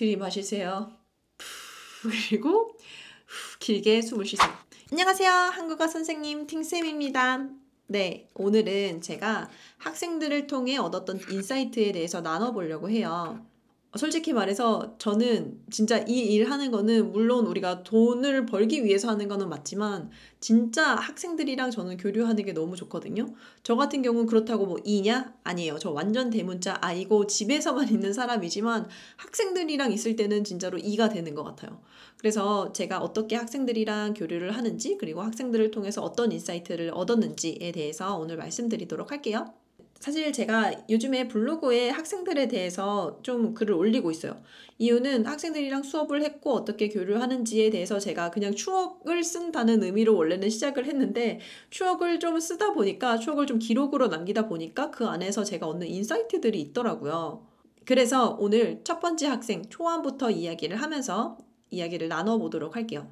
들이마시세요. 그리고 길게 숨을 쉬세요. 안녕하세요. 한국어 선생님 팅쌤입니다. 네, 오늘은 제가 학생들을 통해 얻었던 인사이트에 대해서 나눠보려고 해요. 솔직히 말해서 저는 진짜 이 일 하는 거는 물론 우리가 돈을 벌기 위해서 하는 거는 맞지만 진짜 학생들이랑 저는 교류하는 게 너무 좋거든요. 저 같은 경우는 그렇다고 뭐 이냐? 아니에요. 저 완전 대문자 아이고 집에서만 있는 사람이지만 학생들이랑 있을 때는 진짜로 이가 되는 것 같아요. 그래서 제가 어떻게 학생들이랑 교류를 하는지 그리고 학생들을 통해서 어떤 인사이트를 얻었는지에 대해서 오늘 말씀드리도록 할게요. 사실 제가 요즘에 블로그에 학생들에 대해서 좀 글을 올리고 있어요. 이유는 학생들이랑 수업을 했고 어떻게 교류하는지에 대해서 제가 그냥 추억을 쓴다는 의미로 원래는 시작을 했는데 추억을 좀 쓰다 보니까 추억을 좀 기록으로 남기다 보니까 그 안에서 제가 얻는 인사이트들이 있더라고요. 그래서 오늘 첫 번째 학생 초안부터 이야기를 하면서 이야기를 나눠보도록 할게요.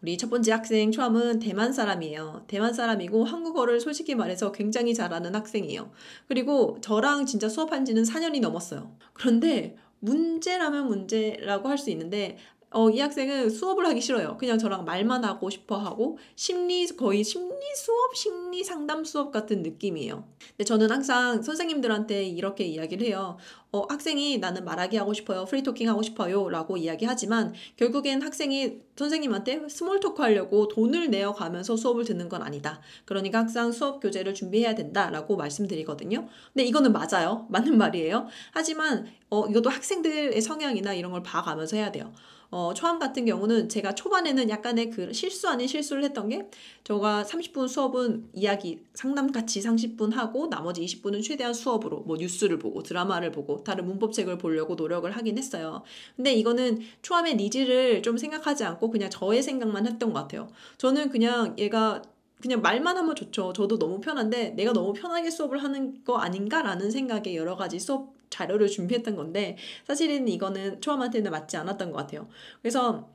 우리 첫 번째 학생 초함은 대만 사람이에요. 대만 사람이고 한국어를 솔직히 말해서 굉장히 잘하는 학생이에요. 그리고 저랑 진짜 수업한 지는 4년이 넘었어요. 그런데 문제라면 문제라고 할 수 있는데 어, 이 학생은 수업을 하기 싫어요. 그냥 저랑 말만 하고 싶어 하고 심리 거의 심리 수업, 심리 상담 수업 같은 느낌이에요. 근데 저는 항상 선생님들한테 이렇게 이야기를 해요. 어, 학생이 나는 말하기 하고 싶어요. 프리토킹 하고 싶어요. 라고 이야기하지만 결국엔 학생이 선생님한테 스몰토크 하려고 돈을 내어 가면서 수업을 듣는 건 아니다. 그러니까 항상 수업 교재를 준비해야 된다. 라고 말씀드리거든요. 근데 이거는 맞아요. 맞는 말이에요. 하지만 어, 이것도 학생들의 성향이나 이런 걸 봐가면서 해야 돼요. 어, 초암 같은 경우는 제가 초반에는 약간의 그 실수 아닌 실수를 했던 게저가 30분 수업은 이야기 상담같이 30분 하고 나머지 20분은 최대한 수업으로 뭐 뉴스를 보고 드라마를 보고 다른 문법책을 보려고 노력을 하긴 했어요. 근데 이거는 초암의 니즈를 좀 생각하지 않고 그냥 저의 생각만 했던 것 같아요. 저는 그냥 얘가 그냥 말만 하면 좋죠. 저도 너무 편한데 내가 너무 편하게 수업을 하는 거 아닌가라는 생각에 여러 가지 수업 자료를 준비했던 건데 사실은 이거는 초암한테는 맞지 않았던 것 같아요. 그래서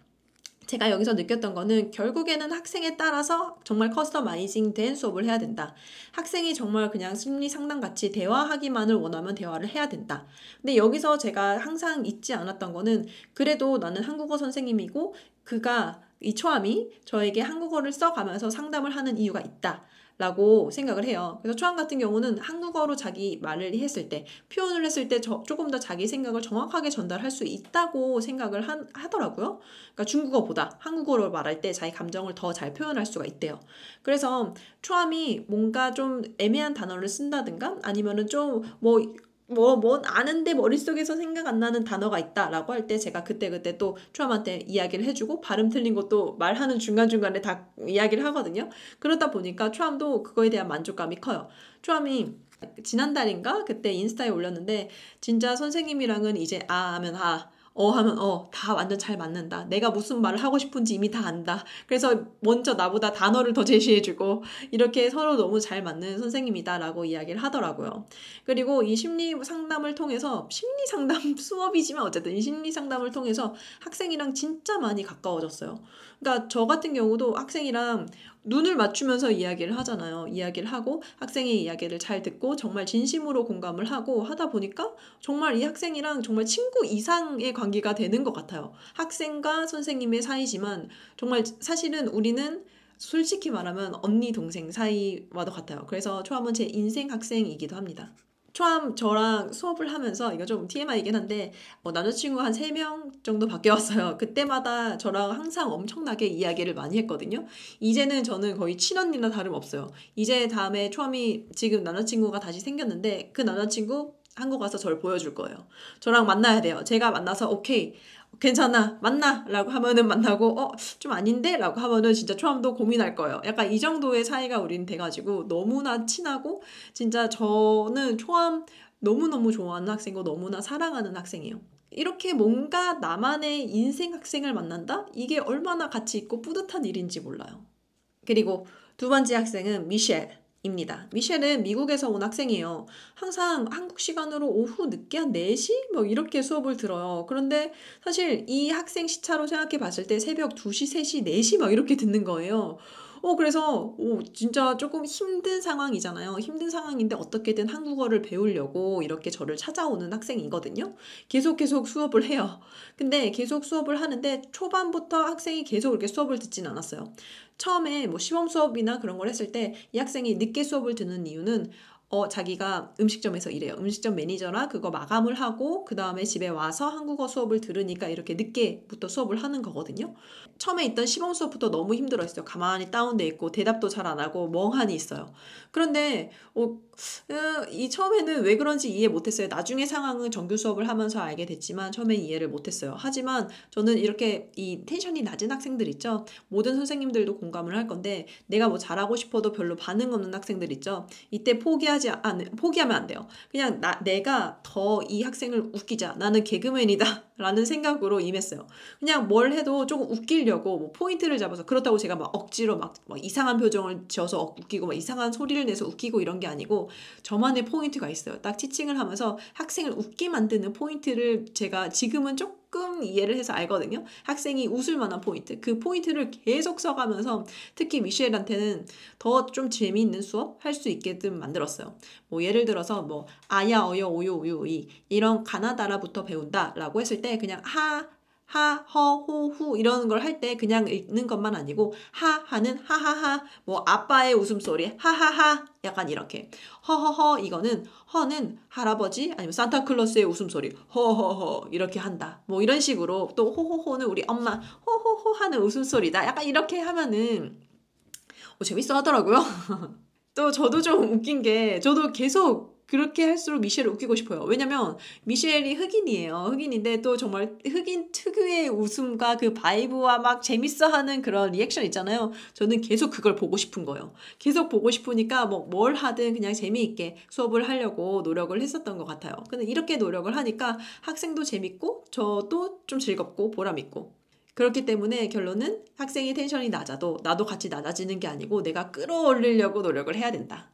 제가 여기서 느꼈던 거는 결국에는 학생에 따라서 정말 커스터마이징 된 수업을 해야 된다. 학생이 정말 그냥 심리 상담 같이 대화하기만을 원하면 대화를 해야 된다. 근데 여기서 제가 항상 잊지 않았던 거는 그래도 나는 한국어 선생님이고 그가 이 초함이 저에게 한국어를 써가면서 상담을 하는 이유가 있다. 라고 생각을 해요. 그래서 초안 같은 경우는 한국어로 자기 말을 했을 때, 표현을 했을 때 저, 조금 더 자기 생각을 정확하게 전달할 수 있다고 생각을 한, 하더라고요. 그러니까 중국어보다 한국어로 말할 때 자기 감정을 더 잘 표현할 수가 있대요. 그래서 초함이 뭔가 좀 애매한 단어를 쓴다든가 아니면은 좀뭐 뭐, 뭔 뭐, 아는데 머릿속에서 생각 안 나는 단어가 있다라고 할 때 제가 그때그때 또 초함한테 이야기를 해주고 발음 틀린 것도 말하는 중간중간에 다 이야기를 하거든요. 그러다 보니까 초함도 그거에 대한 만족감이 커요. 초함이 지난달인가 그때 인스타에 올렸는데 진짜 선생님이랑은 이제 아 하면 아어 하면 어 다 완전 잘 맞는다. 내가 무슨 말을 하고 싶은지 이미 다 안다. 그래서 먼저 나보다 단어를 더 제시해주고 이렇게 서로 너무 잘 맞는 선생님이다라고 이야기를 하더라고요. 그리고 이 심리 상담을 통해서 심리 상담 수업이지만 어쨌든 이 심리 상담을 통해서 학생이랑 진짜 많이 가까워졌어요. 그러니까 저 같은 경우도 학생이랑 눈을 맞추면서 이야기를 하잖아요. 이야기를 하고 학생의 이야기를 잘 듣고 정말 진심으로 공감을 하고 하다 보니까 정말 이 학생이랑 정말 친구 이상의 관계가 되는 것 같아요. 학생과 선생님의 사이지만 정말 사실은 우리는 솔직히 말하면 언니 동생 사이와도 같아요. 그래서 초함은 제 인생 학생이기도 합니다. 초암 저랑 수업을 하면서 이거 좀 TMI이긴 한데 뭐 남자친구 한 세 명 정도 밖에 왔어요 그때마다 저랑 항상 엄청나게 이야기를 많이 했거든요. 이제는 저는 거의 친언니나 다름없어요. 이제 다음에 초암이 지금 남자친구가 다시 생겼는데 그 남자친구 한국 와서 저를 보여줄 거예요. 저랑 만나야 돼요. 제가 만나서 오케이 괜찮아 만나 라고 하면은 만나고 어 좀 아닌데 라고 하면은 진짜 처음도 고민할 거예요 약간 이 정도의 사이가 우린 돼가지고 너무나 친하고 진짜 저는 초함 너무너무 좋아하는 학생이고 너무나 사랑하는 학생이에요 이렇게 뭔가 나만의 인생 학생을 만난다 이게 얼마나 가치 있고 뿌듯한 일인지 몰라요 그리고 두 번째 학생은 미셸 입니다. 미셸은 미국에서 온 학생이에요. 항상 한국 시간으로 오후 늦게 한 4시? 뭐 이렇게 수업을 들어요. 그런데 사실 이 학생 시차로 생각해 봤을 때 새벽 2시, 3시, 4시 막 이렇게 듣는 거예요. 어, 그래서, 오, 진짜 조금 힘든 상황이잖아요. 힘든 상황인데 어떻게든 한국어를 배우려고 이렇게 저를 찾아오는 학생이거든요. 계속 계속 수업을 해요. 근데 계속 수업을 하는데 초반부터 학생이 계속 이렇게 수업을 듣진 않았어요. 처음에 뭐 시험 수업이나 그런 걸 했을 때 이 학생이 늦게 수업을 듣는 이유는 어, 자기가 음식점에서 일해요. 음식점 매니저라 그거 마감을 하고 그 다음에 집에 와서 한국어 수업을 들으니까 이렇게 늦게부터 수업을 하는 거거든요. 처음에 있던 시범 수업부터 너무 힘들었어요. 가만히 다운돼 있고 대답도 잘 안 하고 멍하니 있어요. 그런데 어, 어, 이 처음에는 왜 그런지 이해 못했어요. 나중에 상황은 정규 수업을 하면서 알게 됐지만 처음엔 이해를 못했어요. 하지만 저는 이렇게 이 텐션이 낮은 학생들 있죠. 모든 선생님들도 공감을 할 건데 내가 뭐 잘하고 싶어도 별로 반응 없는 학생들 있죠. 이때 포기하지 포기하지 않, 아, 네, 포기하면 안 돼요. 그냥 나, 내가 더 이 학생을 웃기자. 나는 개그맨이다. 라는 생각으로 임했어요. 그냥 뭘 해도 조금 웃기려고 뭐 포인트를 잡아서 그렇다고 제가 막 억지로 막, 막 이상한 표정을 지어서 웃기고 막 이상한 소리를 내서 웃기고 이런 게 아니고 저만의 포인트가 있어요. 딱 티칭을 하면서 학생을 웃게 만드는 포인트를 제가 지금은 조금 조금 이해를 해서 알거든요. 학생이 웃을 만한 포인트. 그 포인트를 계속 써가면서 특히 미셸한테는 더 좀 재미있는 수업 할 수 있게끔 만들었어요. 뭐 예를 들어서 뭐 아야 어여 오요 오요 이 이런 가나다라부터 배운다라고 했을 때 그냥 하 하, 허, 호, 후 이런 걸 할 때 그냥 읽는 것만 아니고 하 하는 하하하 뭐 아빠의 웃음소리 하하하 약간 이렇게 허허허 이거는 허는 할아버지 아니면 산타클로스의 웃음소리 허허허 이렇게 한다 뭐 이런 식으로 또 호호호는 우리 엄마 호호호 하는 웃음소리다 약간 이렇게 하면은 뭐 재밌어 하더라고요 또 저도 좀 웃긴 게 저도 계속 그렇게 할수록 미셸을 웃기고 싶어요. 왜냐면 미셸이 흑인이에요. 흑인인데 또 정말 흑인 특유의 웃음과 그 바이브와 막 재밌어하는 그런 리액션 있잖아요. 저는 계속 그걸 보고 싶은 거예요. 계속 보고 싶으니까 뭐 뭘 하든 그냥 재미있게 수업을 하려고 노력을 했었던 것 같아요. 근데 이렇게 노력을 하니까 학생도 재밌고 저도 좀 즐겁고 보람 있고 그렇기 때문에 결론은 학생의 텐션이 낮아도 나도 같이 낮아지는 게 아니고 내가 끌어올리려고 노력을 해야 된다.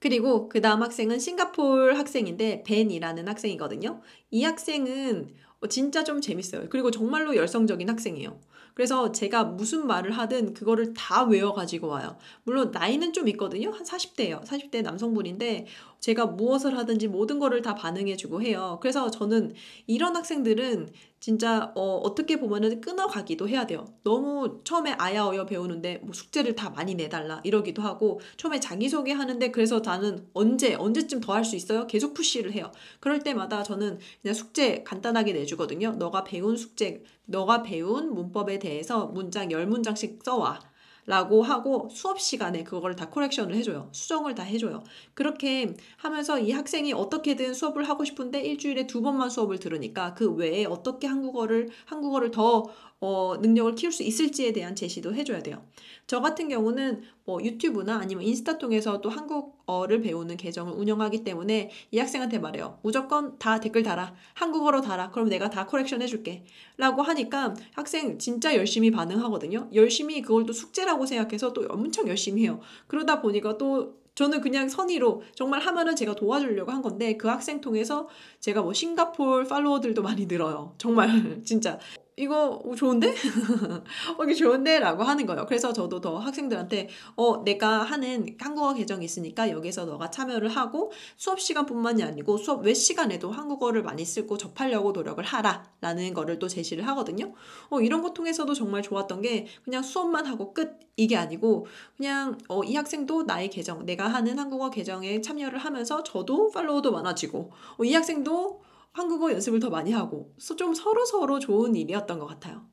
그리고 그 다음 학생은 싱가폴 학생인데 벤이라는 학생이거든요. 이 학생은 어, 진짜 좀 재밌어요. 그리고 정말로 열성적인 학생이에요. 그래서 제가 무슨 말을 하든 그거를 다 외워가지고 와요. 물론 나이는 좀 있거든요. 한 40대예요. 40대 남성분인데 제가 무엇을 하든지 모든 거를 다 반응해주고 해요. 그래서 저는 이런 학생들은 진짜 어, 떻게 보면은 끊어가기도 해야 돼요. 너무 처음에 아야어여 배우는데 뭐 숙제를 다 많이 내달라 이러기도 하고 처음에 자기소개 하는데 그래서 나는 언제 언제쯤 더 할 수 있어요? 계속 푸시를 해요. 그럴 때마다 저는 그냥 숙제 간단하게 내주거든요. 너가 배운 숙제, 너가 배운 문법에 대해 대해서 문장 열문장씩 써와. 라고 하고 수업 시간에 그걸 다 코렉션을 해줘요. 수정을 다 해줘요. 그렇게 하면서 이 학생이 어떻게든 수업을 하고 싶은데 일주일에 두 번만 수업을 들으니까 그 외에 어떻게 한국어를, 한국어를 더 어, 능력을 키울 수 있을지에 대한 제시도 해줘야 돼요. 저 같은 경우는 뭐 유튜브나 아니면 인스타 통해서 또 한국어를 배우는 계정을 운영하기 때문에 이 학생한테 말해요. 무조건 다 댓글 달아. 한국어로 달아. 그럼 내가 다 코렉션 해줄게. 라고 하니까 학생 진짜 열심히 반응하거든요. 열심히 그걸 또 숙제라고 생각해서 또 엄청 열심히 해요. 그러다 보니까 또 저는 그냥 선의로 정말 하면은 제가 도와주려고 한 건데 그 학생 통해서 제가 뭐 싱가폴 팔로워들도 많이 늘어요. 정말 진짜 이거 좋은데? 어, 이게 좋은데? 라고 하는 거예요. 그래서 저도 더 학생들한테, 어, 내가 하는 한국어 계정이 있으니까 여기서 너가 참여를 하고 수업 시간뿐만이 아니고 수업 외 시간에도 한국어를 많이 쓰고 접하려고 노력을 하라. 라는 거를 또 제시를 하거든요. 어, 이런 것 통해서도 정말 좋았던 게 그냥 수업만 하고 끝. 이게 아니고 그냥 어, 이 학생도 나의 계정, 내가 하는 한국어 계정에 참여를 하면서 저도 팔로워도 많아지고 어, 이 학생도 한국어 연습을 더 많이 하고 좀 서로 서로 좋은 일이었던 것 같아요.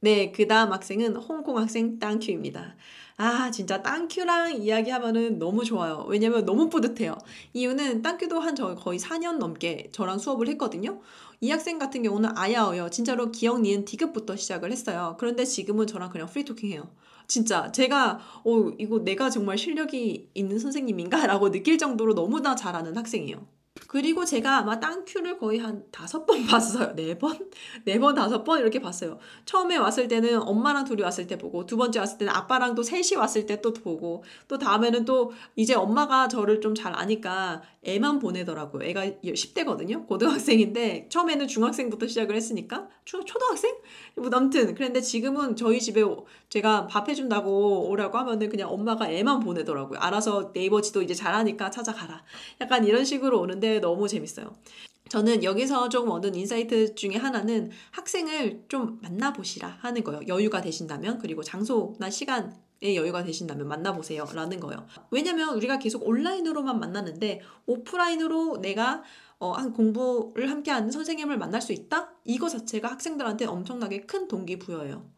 네, 그 다음 학생은 홍콩 학생 땅큐입니다. 아, 진짜 땅큐랑 이야기하면은 너무 좋아요. 왜냐면 너무 뿌듯해요. 이유는 땅큐도 한 저 거의 4년 넘게 저랑 수업을 했거든요. 이 학생 같은 경우는 아야어요. 진짜로 기억 니은 디귿부터 시작을 했어요. 그런데 지금은 저랑 그냥 프리토킹 해요. 진짜 제가 어 이거 내가 정말 실력이 있는 선생님인가라고 느낄 정도로 너무나 잘하는 학생이에요. 그리고 제가 아마 땅큐를 거의 한 다섯 번 봤어요. 네 번? 네 번, 다섯 번 이렇게 봤어요. 처음에 왔을 때는 엄마랑 둘이 왔을 때 보고, 두 번째 왔을 때는 아빠랑 또 셋이 왔을 때 또 보고, 또 다음에는 또 이제 엄마가 저를 좀 잘 아니까 애만 보내더라고요. 애가 10대거든요. 고등학생인데 처음에는 중학생부터 시작을 했으니까 초, 초등학생? 뭐 아무튼 그런데 지금은 저희 집에 제가 밥 해준다고 오라고 하면은 그냥 엄마가 애만 보내더라고요. 알아서 네이버 지도 이제 잘하니까 찾아가라. 약간 이런 식으로 오는데 너무 재밌어요. 저는 여기서 좀 얻은 인사이트 중에 하나는 학생을 좀 만나보시라 하는 거예요. 여유가 되신다면, 그리고 장소나 시간, 여유가 되신다면 만나보세요. 라는 거예요. 왜냐면 우리가 계속 온라인으로만 만나는데 오프라인으로 내가 어, 한 공부를 함께하는 선생님을 만날 수 있다? 이거 자체가 학생들한테 엄청나게 큰 동기부여예요.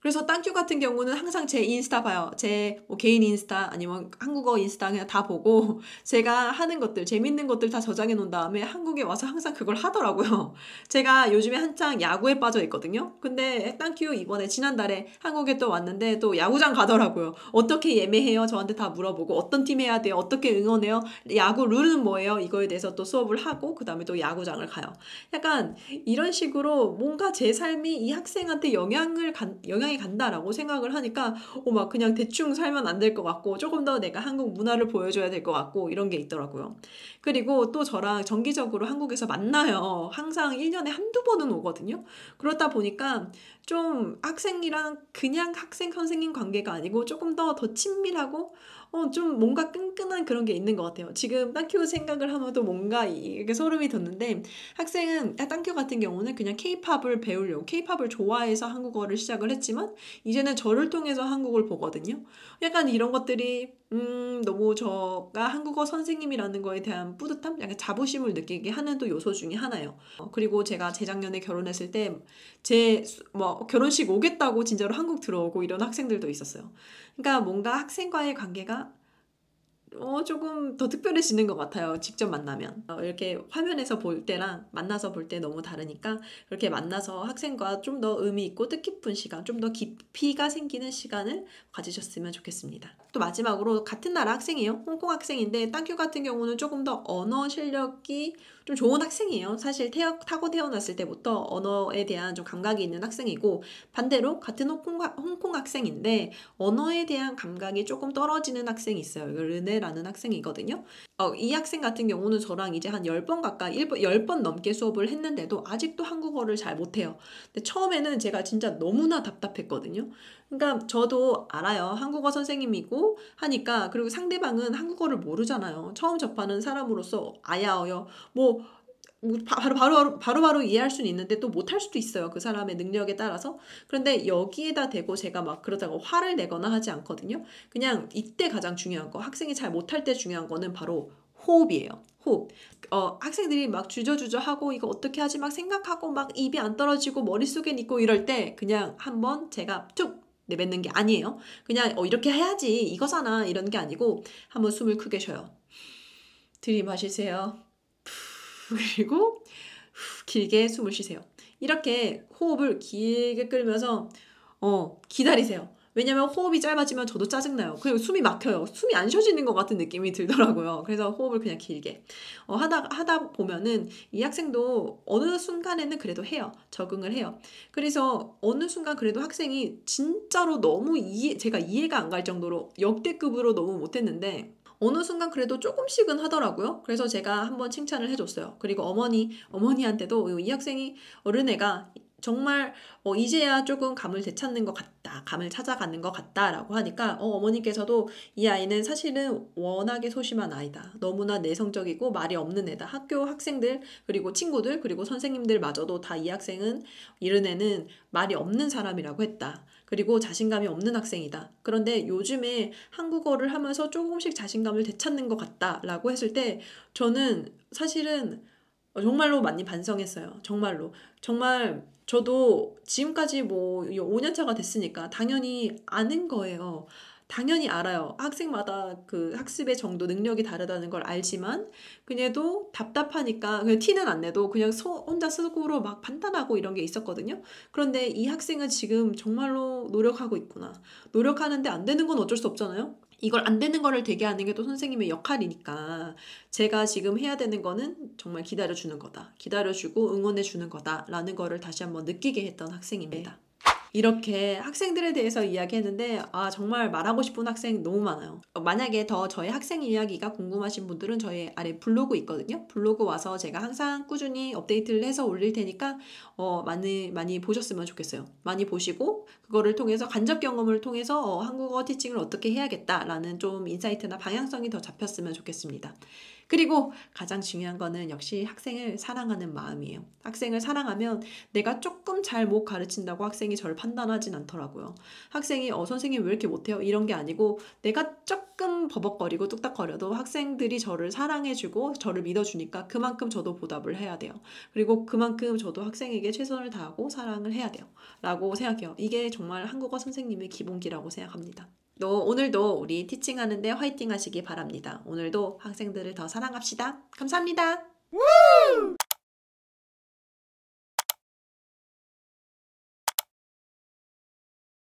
그래서 땅큐 같은 경우는 항상 제 인스타 봐요. 제뭐 개인 인스타 아니면 한국어 인스타 그냥 다 보고 제가 하는 것들 재밌는 것들 다 저장해 놓은 다음에 한국에 와서 항상 그걸 하더라고요. 제가 요즘에 한창 야구에 빠져 있거든요. 근데 땅큐 이번에 지난달에 한국에 또 왔는데 또 야구장 가더라고요. 어떻게 예매해요? 저한테 다 물어보고 어떤 팀 해야 돼요? 어떻게 응원해요? 야구 룰은 뭐예요? 이거에 대해서 또 수업을 하고 그다음에 또 야구장을 가요. 약간 이런 식으로 뭔가 제 삶이 이 학생한테 영향을 간 영향 이상이 간다라고 생각을 하니까 오막 어, 그냥 대충 살면 안 될 것 같고 조금 더 내가 한국 문화를 보여줘야 될 것 같고 이런 게 있더라고요. 그리고 또 저랑 정기적으로 한국에서 만나요. 항상 1년에 한두 번은 오거든요. 그렇다 보니까 좀 학생이랑 그냥 학생 선생님 관계가 아니고 조금 더더 더 친밀하고 어, 좀 뭔가 끈끈한 그런 게 있는 것 같아요. 지금 땅큐 생각을 하면도 뭔가 이게 소름이 돋는데 학생은 땅큐 같은 경우는 그냥 케이팝을 배우려고 케이팝을 좋아해서 한국어를 시작을 했지만 이제는 저를 통해서 한국을 보거든요. 약간 이런 것들이 음, 너무 저가 한국어 선생님이라는 거에 대한 뿌듯함, 약간 자부심을 느끼게 하는 또 요소 중에 하나예요. 어, 그리고 제가 재작년에 결혼했을 때, 제, 뭐, 결혼식 오겠다고 진짜로 한국 들어오고 이런 학생들도 있었어요. 그러니까 뭔가 학생과의 관계가 어, 조금 더 특별해지는 것 같아요. 직접 만나면. 어, 이렇게 화면에서 볼 때랑 만나서 볼 때 너무 다르니까 그렇게 만나서 학생과 좀 더 의미 있고 뜻깊은 시간, 좀 더 깊이가 생기는 시간을 가지셨으면 좋겠습니다. 또 마지막으로 같은 나라 학생이에요. 홍콩 학생인데 땅큐 같은 경우는 조금 더 언어 실력이 좀 좋은 학생이에요. 사실 태어, 타고 태어났을 때부터 언어에 대한 좀 감각이 있는 학생이고 반대로 같은 홍콩, 홍콩 학생인데 언어에 대한 감각이 조금 떨어지는 학생이 있어요. 르네라는 학생이거든요. 어, 이 학생 같은 경우는 저랑 이제 한 10번 가까이 1번, 10번 넘게 수업을 했는데도 아직도 한국어를 잘 못해요. 근데 처음에는 제가 진짜 너무나 답답했거든요. 그러니까 저도 알아요. 한국어 선생님이고 하니까 그리고 상대방은 한국어를 모르잖아요. 처음 접하는 사람으로서 아야어요. 뭐, 뭐 바로 바로 바로 바로, 바로 이해할 수는 있는데 또 못할 수도 있어요 그 사람의 능력에 따라서 그런데 여기에다 대고 제가 막 그러다가 화를 내거나 하지 않거든요 그냥 이때 가장 중요한 거 학생이 잘 못할 때 중요한 거는 바로 호흡이에요 호흡 어 학생들이 막 주저주저 하고 이거 어떻게 하지 막 생각하고 막 입이 안 떨어지고 머릿속엔 있고 이럴 때 그냥 한번 제가 툭 내뱉는 게 아니에요. 그냥 어, 이렇게 해야지 이거잖아 이런 게 아니고 한번 숨을 크게 쉬어요. 들이마시세요. 그리고 길게 숨을 쉬세요. 이렇게 호흡을 길게 끌면서 어, 기다리세요. 왜냐면 호흡이 짧아지면 저도 짜증나요. 그리고 숨이 막혀요. 숨이 안 쉬어지는 것 같은 느낌이 들더라고요. 그래서 호흡을 그냥 길게 어, 하다 하다 보면은 이 학생도 어느 순간에는 그래도 해요. 적응을 해요. 그래서 어느 순간 그래도 학생이 진짜로 너무 이해 제가 이해가 안 갈 정도로 역대급으로 너무 못했는데 어느 순간 그래도 조금씩은 하더라고요. 그래서 제가 한번 칭찬을 해줬어요. 그리고 어머니, 어머니한테도 이 학생이 어른애가 정말 어, 이제야 조금 감을 되찾는 것 같다, 감을 찾아가는 것 같다라고 하니까 어, 어머니께서도 이 아이는 사실은 워낙에 소심한 아이다, 너무나 내성적이고 말이 없는 애다. 학교 학생들 그리고 친구들 그리고 선생님들마저도 다 이 학생은 이른 애는 말이 없는 사람이라고 했다. 그리고 자신감이 없는 학생이다. 그런데 요즘에 한국어를 하면서 조금씩 자신감을 되찾는 것 같다라고 했을 때 저는 사실은 정말로 많이 반성했어요. 정말로 정말 저도 지금까지 뭐 5년차가 됐으니까 당연히 아는 거예요. 당연히 알아요. 학생마다 그 학습의 정도 능력이 다르다는 걸 알지만 그녀도 답답하니까 그냥 티는 안 내도 그냥 소, 혼자 스스로 막 판단하고 이런 게 있었거든요. 그런데 이 학생은 지금 정말로 노력하고 있구나. 노력하는데 안 되는 건 어쩔 수 없잖아요. 이걸 안 되는 거를 되게 하는 게 또 선생님의 역할이니까 제가 지금 해야 되는 거는 정말 기다려 주는 거다. 기다려 주고 응원해 주는 거다라는 거를 다시 한번 느끼게 했던 학생입니다. 네. 이렇게 학생들에 대해서 이야기했는데 아 정말 말하고 싶은 학생 너무 많아요. 만약에 더저의 학생 이야기가 궁금하신 분들은 저희 아래 블로그 있거든요. 블로그 와서 제가 항상 꾸준히 업데이트를 해서 올릴 테니까 어 많이 많이 보셨으면 좋겠어요. 많이 보시고 그거를 통해서 간접 경험을 통해서 어, 한국어 티칭을 어떻게 해야겠다라는 좀 인사이트나 방향성이 더 잡혔으면 좋겠습니다. 그리고 가장 중요한 거는 역시 학생을 사랑하는 마음이에요. 학생을 사랑하면 내가 조금 잘 못 가르친다고 학생이 저를 판단하진 않더라고요. 학생이 어 선생님 왜 이렇게 못해요? 이런 게 아니고 내가 조금 버벅거리고 뚝딱거려도 학생들이 저를 사랑해주고 저를 믿어주니까 그만큼 저도 보답을 해야 돼요. 그리고 그만큼 저도 학생에게 최선을 다하고 사랑을 해야 돼요. 라고 생각해요. 이게 정말 한국어 선생님의 기본기라고 생각합니다. 또 오늘도 우리 티칭하는데 화이팅 하시기 바랍니다. 오늘도 학생들을 더 사랑합시다. 감사합니다. 우!